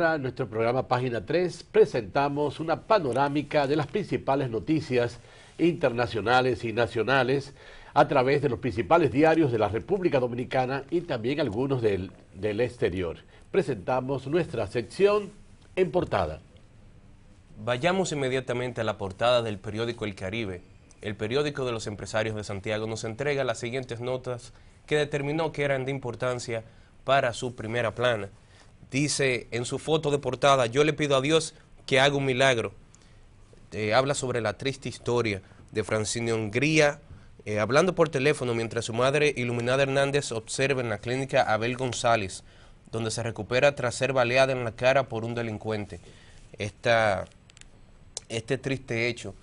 en nuestro programa Página 3, presentamos una panorámica de las principales noticias internacionales y nacionales a través de los principales diarios de la República Dominicana y también algunos del, del exterior. Presentamos nuestra sección en portada. Vayamos inmediatamente a la portada del periódico El Caribe. El periódico de los empresarios de Santiago nos entrega las siguientes notas que determinó que eran de importancia para su primera plana dice en su foto de portada, yo le pido a Dios que haga un milagro. Eh, habla sobre la triste historia de Francine Hungría, eh, hablando por teléfono mientras su madre, Iluminada Hernández, observa en la clínica Abel González, donde se recupera tras ser baleada en la cara por un delincuente. este triste hecho,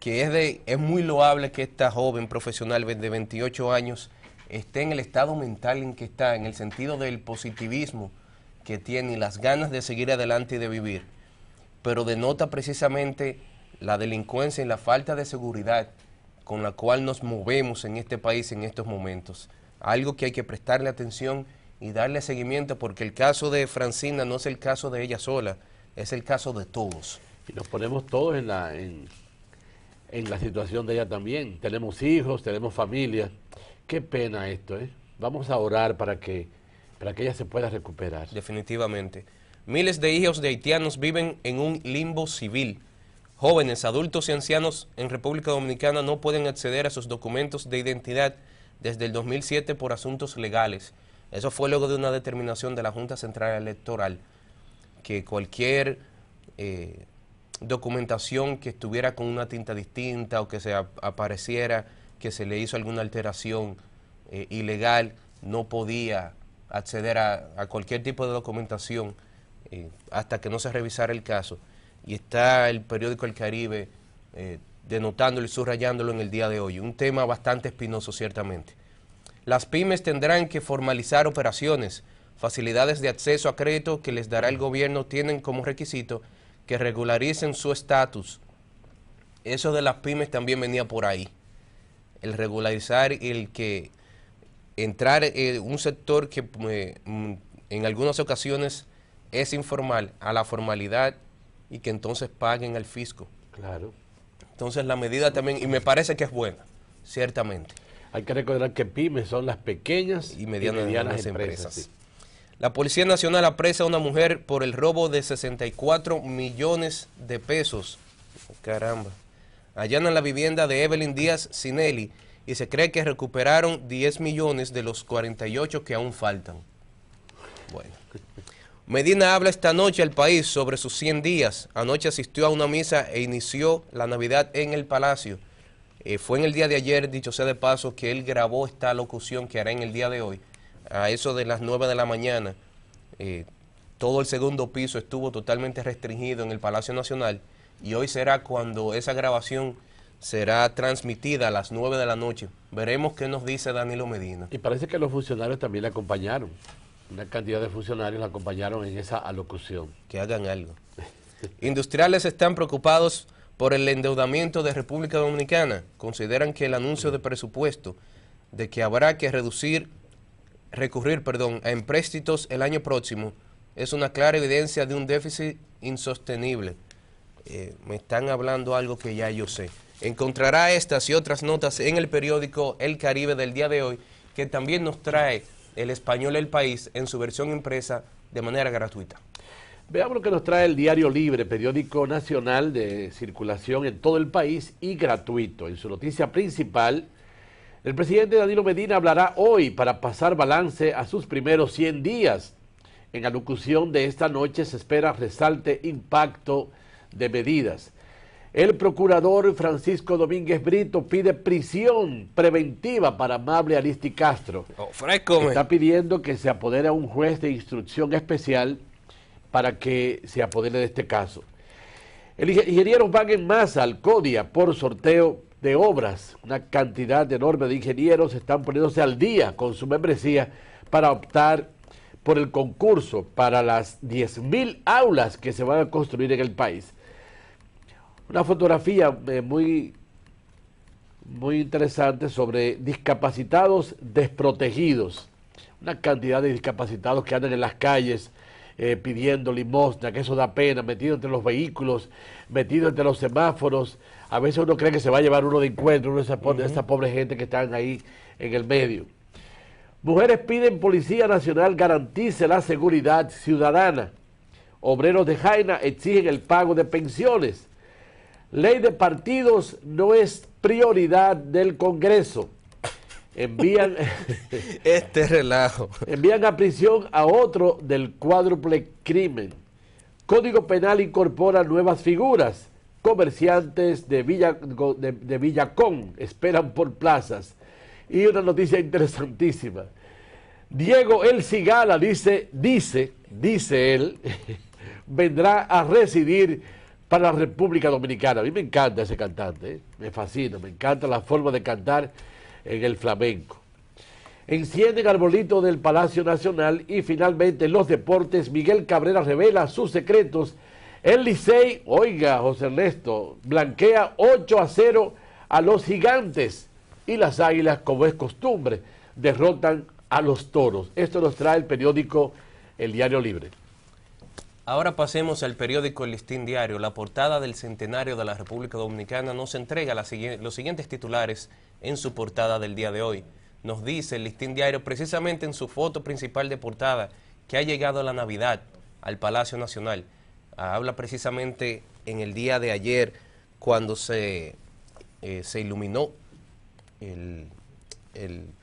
que es, de, es muy loable que esta joven profesional de 28 años esté en el estado mental en que está, en el sentido del positivismo, que tiene las ganas de seguir adelante y de vivir, pero denota precisamente la delincuencia y la falta de seguridad con la cual nos movemos en este país en estos momentos. Algo que hay que prestarle atención y darle seguimiento porque el caso de Francina no es el caso de ella sola, es el caso de todos. Y nos ponemos todos en la, en, en la situación de ella también. Tenemos hijos, tenemos familia. Qué pena esto, ¿eh? Vamos a orar para que para que ella se pueda recuperar. Definitivamente. Miles de hijos de haitianos viven en un limbo civil. Jóvenes, adultos y ancianos en República Dominicana no pueden acceder a sus documentos de identidad desde el 2007 por asuntos legales. Eso fue luego de una determinación de la Junta Central Electoral, que cualquier eh, documentación que estuviera con una tinta distinta o que se apareciera que se le hizo alguna alteración eh, ilegal no podía acceder a, cualquier tipo de documentación eh, hasta que no se revisara el caso. Y está el periódico El Caribe eh, denotándolo y subrayándolo en el día de hoy. Un tema bastante espinoso, ciertamente. Las pymes tendrán que formalizar operaciones. Facilidades de acceso a crédito que les dará el gobierno tienen como requisito que regularicen su estatus. Eso de las pymes también venía por ahí. El regularizar el que entrar en eh, un sector que eh, mm, en algunas ocasiones es informal a la formalidad y que entonces paguen al fisco. Claro. Entonces la medida también, y me parece que es buena, ciertamente. Hay que recordar que pymes son las pequeñas y medianas, empresas. La Policía Nacional apresa a una mujer por el robo de 64 millones de pesos. Caramba. Allá en la vivienda de Evelyn Díaz Sinelli, y se cree que recuperaron 10 millones de los 48 que aún faltan. Bueno. Medina habla esta noche al país sobre sus 100 días. Anoche asistió a una misa e inició la Navidad en el Palacio. Eh, fue en el día de ayer, dicho sea de paso, que él grabó esta locución que hará en el día de hoy. A eso de las 9 de la mañana, eh, todo el segundo piso estuvo totalmente restringido en el Palacio Nacional y hoy será cuando esa grabación será transmitida a las 9 de la noche. Veremos qué nos dice Danilo Medina. Y parece que los funcionarios también le acompañaron. Una cantidad de funcionarios la acompañaron en esa alocución. Que hagan algo. Industriales están preocupados por el endeudamiento de República Dominicana. Consideran que el anuncio de presupuesto de que habrá que reducir, recurrir perdón, a empréstitos el año próximo es una clara evidencia de un déficit insostenible. Eh, me están hablando algo que ya yo sé. Encontrará estas y otras notas en el periódico El Caribe del día de hoy, que también nos trae el español El País en su versión impresa de manera gratuita. Veamos lo que nos trae el Diario Libre, periódico nacional de circulación en todo el país y gratuito. En su noticia principal, el presidente Danilo Medina hablará hoy para pasar balance a sus primeros 100 días. En la de esta noche se espera resalte impacto de medidas. El procurador Francisco Domínguez Brito pide prisión preventiva para Amable Aristi Castro. Oh, Está pidiendo que se apodere a un juez de instrucción especial para que se apodere de este caso. El ingenieros van en masa al CODIA por sorteo de obras. Una cantidad enorme de ingenieros están poniéndose al día con su membresía para optar por el concurso para las 10.000 aulas que se van a construir en el país una fotografía eh, muy, muy interesante sobre discapacitados desprotegidos. Una cantidad de discapacitados que andan en las calles eh, pidiendo limosna, que eso da pena, metidos entre los vehículos, metidos entre los semáforos. A veces uno cree que se va a llevar uno de encuentro, uno de esa, esa pobre gente que están ahí en el medio. Mujeres piden Policía Nacional garantice la seguridad ciudadana. Obreros de Jaina exigen el pago de pensiones. Ley de partidos no es prioridad del Congreso. Envían. este relajo. Envían a prisión a otro del cuádruple crimen. Código Penal incorpora nuevas figuras. Comerciantes de, Villacón esperan por plazas. Y una noticia interesantísima. Diego El Cigala dice, dice, dice él, vendrá a residir para la República Dominicana. A mí me encanta ese cantante, ¿eh? me fascina, me encanta la forma de cantar en el flamenco. Encienden arbolito del Palacio Nacional y finalmente los deportes. Miguel Cabrera revela sus secretos. El Licey, oiga, José Ernesto, blanquea 8 a 0 a los gigantes y las águilas, como es costumbre, derrotan a los toros. Esto nos trae el periódico El Diario Libre. Ahora pasemos al periódico El Listín Diario. La portada del centenario de la República Dominicana nos entrega los siguientes titulares en su portada del día de hoy. Nos dice el Listín Diario precisamente en su foto principal de portada que ha llegado la Navidad al Palacio Nacional. Ah, habla precisamente en el día de ayer cuando se, eh, se iluminó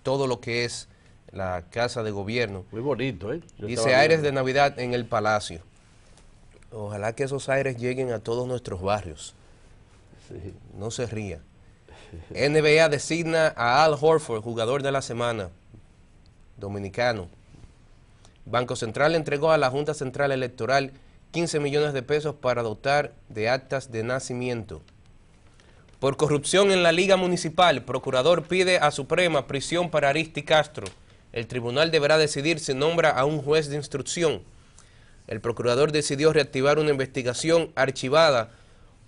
todo lo que es la Casa de Gobierno. Muy bonito, ¿eh? dice aires de Navidad en el Palacio. Ojalá que esos aires lleguen a todos nuestros barrios. No se ría. NBA designa a Al Horford, jugador de la semana, dominicano. Banco Central entregó a la Junta Central Electoral 15 millones de pesos para dotar de actas de nacimiento. Por corrupción en la Liga Municipal, procurador pide a Suprema prisión para Aristi Castro. El tribunal deberá decidir si nombra a un juez de instrucción el procurador decidió reactivar una investigación archivada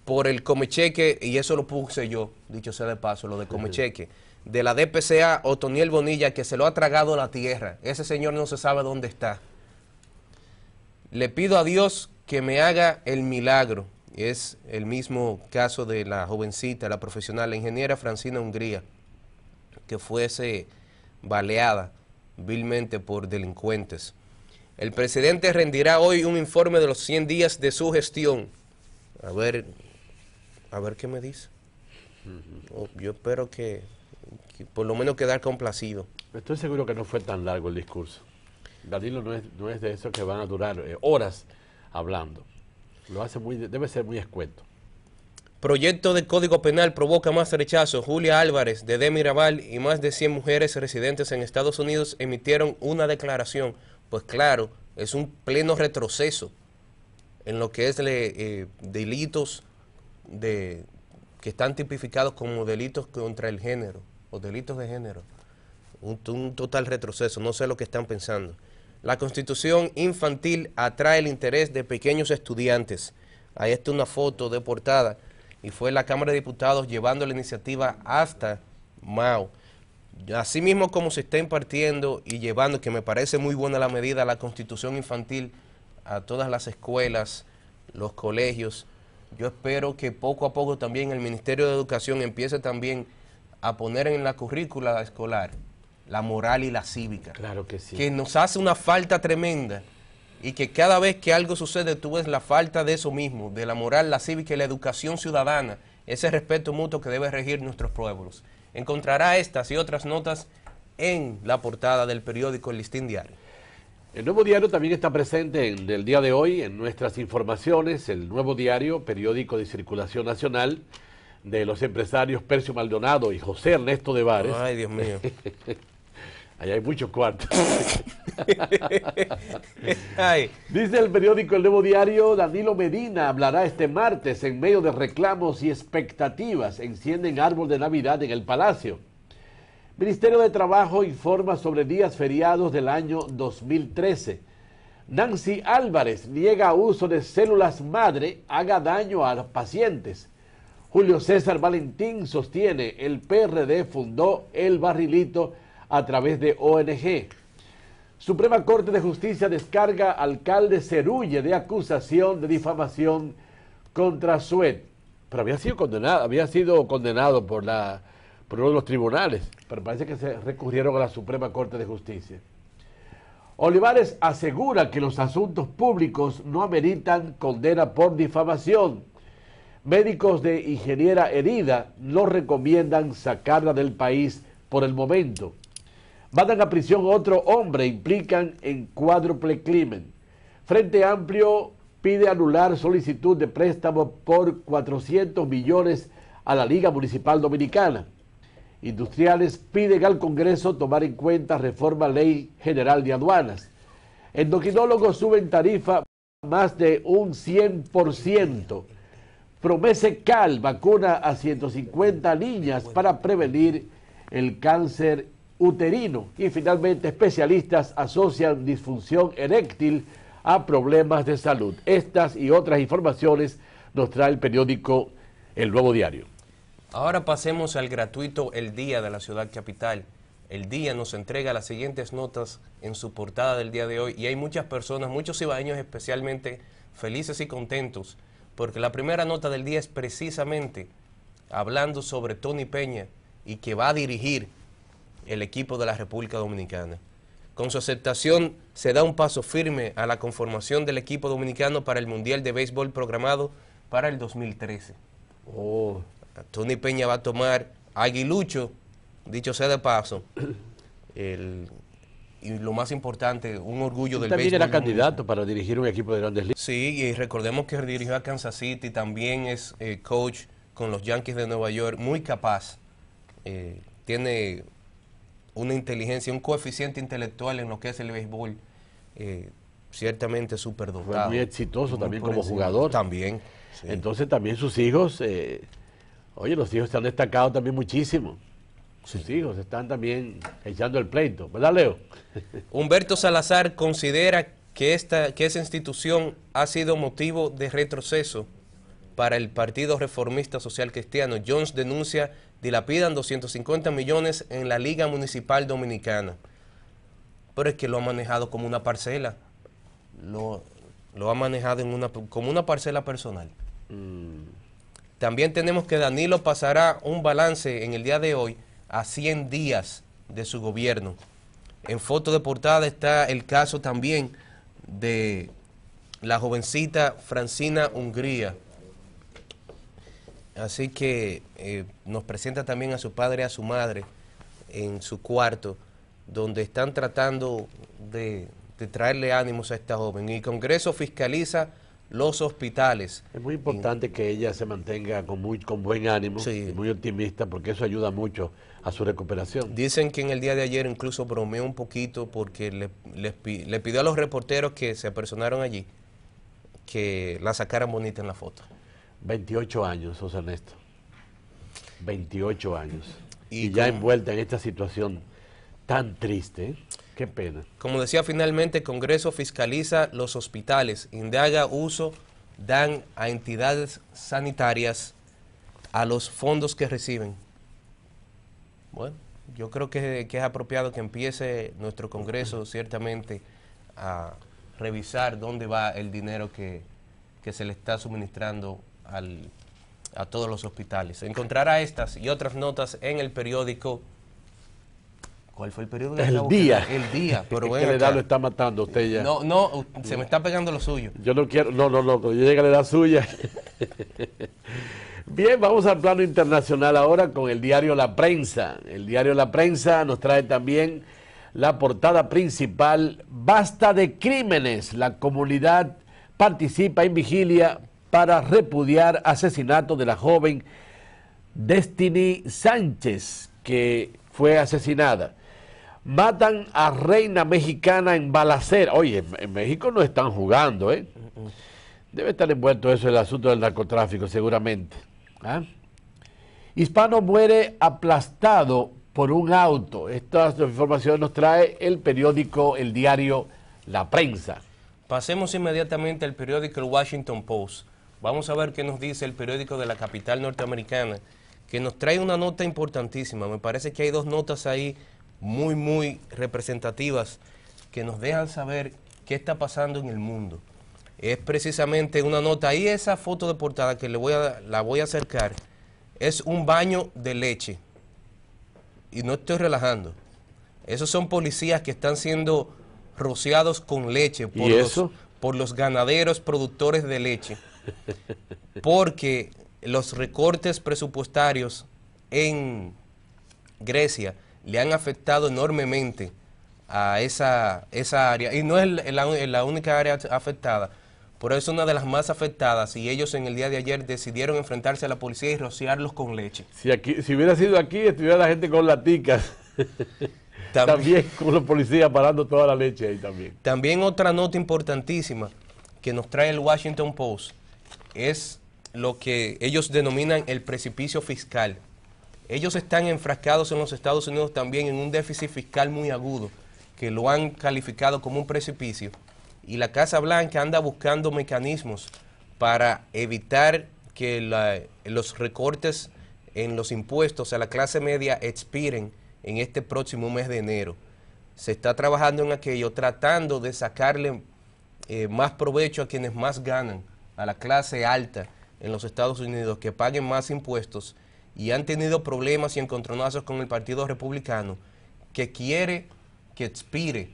por el comecheque, y eso lo puse yo, dicho sea de paso, lo de comecheque, de la DPCA Otoniel Bonilla, que se lo ha tragado la tierra. Ese señor no se sabe dónde está. Le pido a Dios que me haga el milagro. Es el mismo caso de la jovencita, la profesional, la ingeniera Francina Hungría, que fuese baleada vilmente por delincuentes. El presidente rendirá hoy un informe de los 100 días de su gestión. A ver, a ver qué me dice. Oh, yo espero que, por lo menos quedar complacido. Estoy seguro que no fue tan largo el discurso. Danilo no es, de esos que van a durar eh, horas hablando. Lo hace muy, debe ser muy escueto. Proyecto de Código Penal provoca más rechazo. Julia Álvarez, de Demiraval y más de 100 mujeres residentes en Estados Unidos emitieron una declaración pues claro, es un pleno retroceso en lo que es eh, delitos de, que están tipificados como delitos contra el género o delitos de género. Un, un, total retroceso, no sé lo que están pensando. La constitución infantil atrae el interés de pequeños estudiantes. Ahí está una foto de portada y fue la Cámara de Diputados llevando la iniciativa hasta Mao así mismo como se está impartiendo y llevando, que me parece muy buena la medida, la constitución infantil a todas las escuelas, los colegios, yo espero que poco a poco también el Ministerio de Educación empiece también a poner en la currícula escolar la moral y la cívica. Claro que sí. Que nos hace una falta tremenda y que cada vez que algo sucede tú ves la falta de eso mismo, de la moral, la cívica y la educación ciudadana, ese respeto mutuo que debe regir nuestros pueblos. Encontrará estas y otras notas en la portada del periódico El Listín Diario. El nuevo diario también está presente en el día de hoy en nuestras informaciones, el nuevo diario, periódico de circulación nacional de los empresarios Percio Maldonado y José Ernesto de Vares. Ay, Dios mío. hay muchos cuartos. Dice el periódico El Nuevo Diario, Danilo Medina hablará este martes en medio de reclamos y expectativas. Encienden árbol de Navidad en el Palacio. Ministerio de Trabajo informa sobre días feriados del año 2013. Nancy Álvarez niega uso de células madre haga daño a los pacientes. Julio César Valentín sostiene el PRD fundó el barrilito a través de ONG. Suprema Corte de Justicia descarga alcalde Cerulle de acusación de difamación contra Sued. Pero había sido condenado, había sido condenado por por uno de los tribunales, pero parece que se recurrieron a la Suprema Corte de Justicia. Olivares asegura que los asuntos públicos no ameritan condena por difamación. Médicos de ingeniera herida no recomiendan sacarla del país por el momento. Mandan a prisión otro hombre, implican en cuádruple crimen. Frente Amplio pide anular solicitud de préstamo por 400 millones a la Liga Municipal Dominicana. Industriales piden al Congreso tomar en cuenta reforma ley general de aduanas. Endocrinólogos suben tarifa más de un 100%. Promese Cal vacuna a 150 niñas para prevenir el cáncer uterino y finalmente especialistas asocian disfunción eréctil a problemas de salud. Estas y otras informaciones nos trae el periódico El Nuevo Diario. Ahora pasemos al gratuito El Día de la Ciudad Capital. El Día nos entrega las siguientes notas en su portada del día de hoy y hay muchas personas, muchos ibaños especialmente felices y contentos porque la primera nota del día es precisamente hablando sobre Tony Peña y que va a dirigir el equipo de la República Dominicana. Con su aceptación se da un paso firme a la conformación del equipo dominicano para el Mundial de Béisbol programado para el 2013. Tony Peña va a tomar Aguilucho, dicho sea de paso, y lo más importante, un orgullo del béisbol. También era candidato para dirigir un equipo de grandes ligas. Sí, y recordemos que dirigió a Kansas City, también es eh, coach con los Yankees de Nueva York, muy capaz. Eh, tiene una inteligencia, un coeficiente intelectual en lo que es el béisbol, eh, ciertamente súper dotado. Muy exitoso también como jugador. También. Entonces también sus hijos, eh, oye, los hijos están han destacado también muchísimo. Sus hijos están también echando el pleito, ¿verdad, Leo? Humberto Salazar considera que, esta, que esa institución ha sido motivo de retroceso para el Partido Reformista Social Cristiano. Jones denuncia dilapidan 250 millones en la Liga Municipal Dominicana. Pero es que lo ha manejado como una parcela. Lo, ha manejado como una parcela personal. Mm. También tenemos que Danilo pasará un balance en el día de hoy a 100 días de su gobierno. En foto de portada está el caso también de la jovencita Francina Hungría, Así que eh, nos presenta también a su padre y a su madre en su cuarto, donde están tratando de, traerle ánimos a esta joven. Y el Congreso fiscaliza los hospitales. Es muy importante que ella se mantenga con, muy, con buen ánimo y muy optimista, porque eso ayuda mucho a su recuperación. Dicen que en el día de ayer incluso bromeó un poquito porque le, le pidió a los reporteros que se apersonaron allí que la sacaran bonita en la foto. 28 años, José Ernesto. 28 años. Y, ya envuelta en esta situación tan triste. Qué pena. Como decía finalmente, el Congreso fiscaliza los hospitales, indaga uso, dan a entidades sanitarias a los fondos que reciben. Bueno, yo creo que, es apropiado que empiece nuestro Congreso ciertamente a revisar dónde va el dinero que, que se le está suministrando a todos los hospitales. Encontrará estas y otras notas en el periódico. ¿Cuál fue el periódico? El día. El día. Pero bueno, la edad lo está matando usted ya. No, no, se me está pegando lo suyo. Yo no quiero, no, no, no, yo la edad suya. Bien, vamos al plano internacional ahora con el diario La Prensa. El diario La Prensa nos trae también la portada principal, Basta de crímenes, la comunidad participa en vigilia para repudiar asesinato de la joven Destiny Sánchez, que fue asesinada. Matan a reina mexicana en balacera. Oye, en México no están jugando, ¿eh? Debe estar envuelto eso el asunto del narcotráfico, seguramente. ¿ah? Hispano muere aplastado por un auto. Esta información nos trae el periódico, el diario La Prensa. Pasemos inmediatamente al periódico El Washington Post. Vamos a ver qué nos dice el periódico de la capital norteamericana, que nos trae una nota importantísima. Me parece que hay dos notas ahí muy, muy representativas que nos dejan saber qué está pasando en el mundo. Es precisamente una nota, ahí esa foto de portada que le voy a, la voy a acercar, es un baño de leche. Y no estoy relajando. Esos son policías que están siendo rociados con leche por, por los ganaderos productores de leche porque los recortes presupuestarios en Grecia le han afectado enormemente a esa, esa área, y no es la, única área afectada, pero es una de las más afectadas y ellos en el día de ayer decidieron enfrentarse a la policía y rociarlos con leche. Si, aquí, si hubiera sido aquí, estuviera la gente con laticas. También, también, con los policías parando toda la leche ahí también. También otra nota importantísima que nos trae el Washington Post es lo que ellos denominan el precipicio fiscal. Ellos están enfrascados en los Estados Unidos también en un déficit fiscal muy agudo, que lo han calificado como un precipicio. Y la Casa Blanca anda buscando mecanismos para evitar que los recortes en los impuestos a la clase media expiren en este próximo mes de enero. Se está trabajando en aquello, tratando de sacarle eh, más provecho a quienes más ganan a la clase alta en los Estados Unidos que paguen más impuestos y han tenido problemas y encontronazos con el Partido Republicano que quiere que expire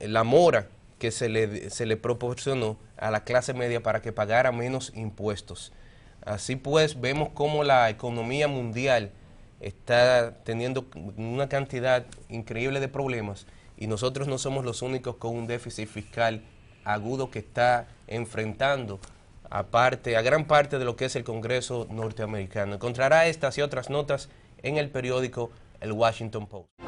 la mora que se le, se le proporcionó a la clase media para que pagara menos impuestos. Así pues, vemos cómo la economía mundial está teniendo una cantidad increíble de problemas y nosotros no somos los únicos con un déficit fiscal agudo que está enfrentando a, a gran parte de lo que es el Congreso norteamericano. Encontrará estas y otras notas en el periódico El Washington Post.